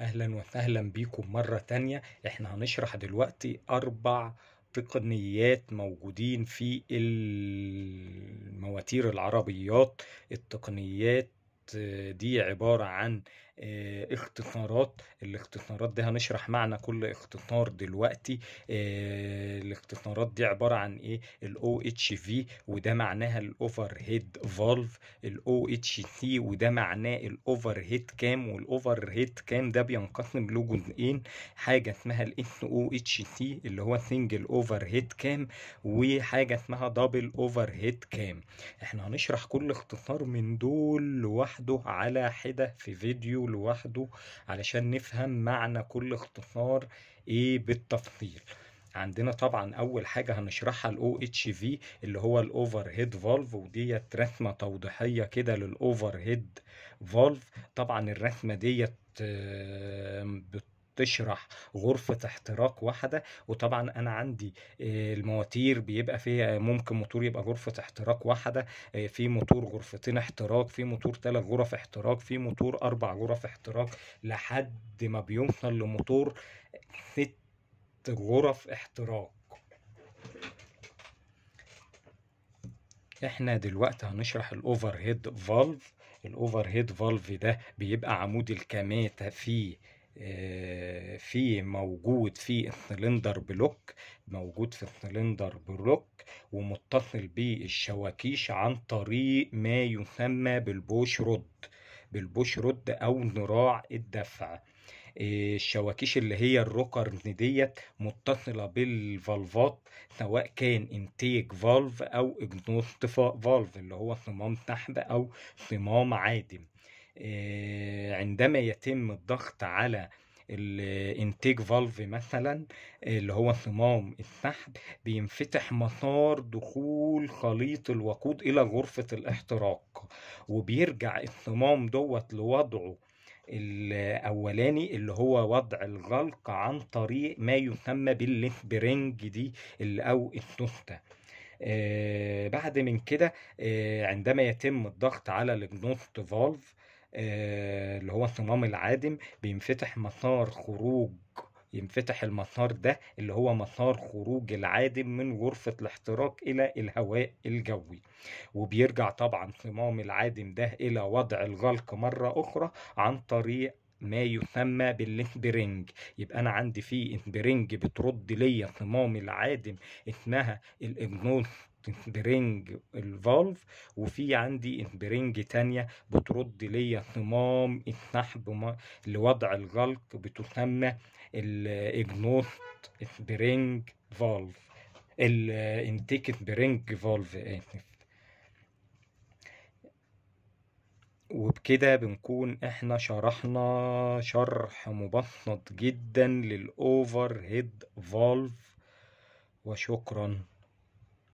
اهلا وسهلا بيكم مرة تانية احنا هنشرح دلوقتي اربع تقنيات موجودين في المواتير العربيات التقنيات دي عبارة عن آه، اختطارات الاختطارات دي هنشرح معنى كل اختطار دلوقتي آه، الاختطارات دي عبارة عن ايه الاو اتش في وده معناها الاوفر هيد فالف الاو اتش تي وده معناه الاوفر هيد كام والاوفر هيد كام ده بينقسم لجزئين حاجة اسمها ال او اتش تي اللي هو سنجل اوفر هيد كام وحاجة اسمها دبل اوفر هيد كام احنا هنشرح كل اختطار من دول لوحده على حدة في فيديو لوحده علشان نفهم معنى كل اختصار ايه بالتفصيل عندنا طبعا اول حاجه هنشرحها الاو اتش في اللي هو الاوفر هيد فالف وديت رسمه توضيحيه كده للاوفر هيد فالف طبعا الرسمه ديت تشرح غرفة احتراق واحدة وطبعا أنا عندي آه، المواتير بيبقى فيها ممكن موتور يبقى غرفة احتراق واحدة آه، في موتور غرفتين احتراق في موتور ثلاث غرف احتراق في موتور أربع غرف احتراق لحد ما بيوصل لموتور ست غرف احتراق احنا دلوقتي هنشرح الاوفر هيد فالف الاوفر هيد فالف ده بيبقى عمود الكماته فيه آه، في موجود في السلندر بلوك موجود في السلندر بلوك ومتصل بالشواكيش عن طريق ما يسمى بالبوش رود بالبوش رود او نراع الدفع آه، الشواكيش اللي هي الروكر ديت متصله بالفالفات سواء كان انتيج فالف او اجنوست فالف اللي هو صمام سحب او صمام عادم آه، عندما يتم الضغط على الانتاج فالف مثلا اللي هو صمام السحب بينفتح مسار دخول خليط الوقود الى غرفة الاحتراق وبيرجع الصمام دوت لوضعه الاولاني اللي هو وضع الغلق عن طريق ما يسمى بالسبرينج دي اللي او السوسته آه، بعد من كده آه، عندما يتم الضغط على الاجنوست فالف آه، اللي هو صمام العادم بينفتح مسار خروج ينفتح المسار ده اللي هو مسار خروج العادم من غرفة الاحتراق إلى الهواء الجوي وبيرجع طبعا صمام العادم ده إلى وضع الغلق مرة أخرى عن طريق ما يسمى بالإنبرينج يبقى انا عندي فيه إنبرينج بترد ليا صمام العادم اسمها الإبنوس برنج الفالف وفي عندي برنج تانية بترد ليا صمام النحب لوضع الغلق بتسمى الاجنوت برنج فالف الانتيك برنج فالف وبكده بنكون احنا شرحنا شرح مبسط جدا للاوفر هيد فالف وشكرا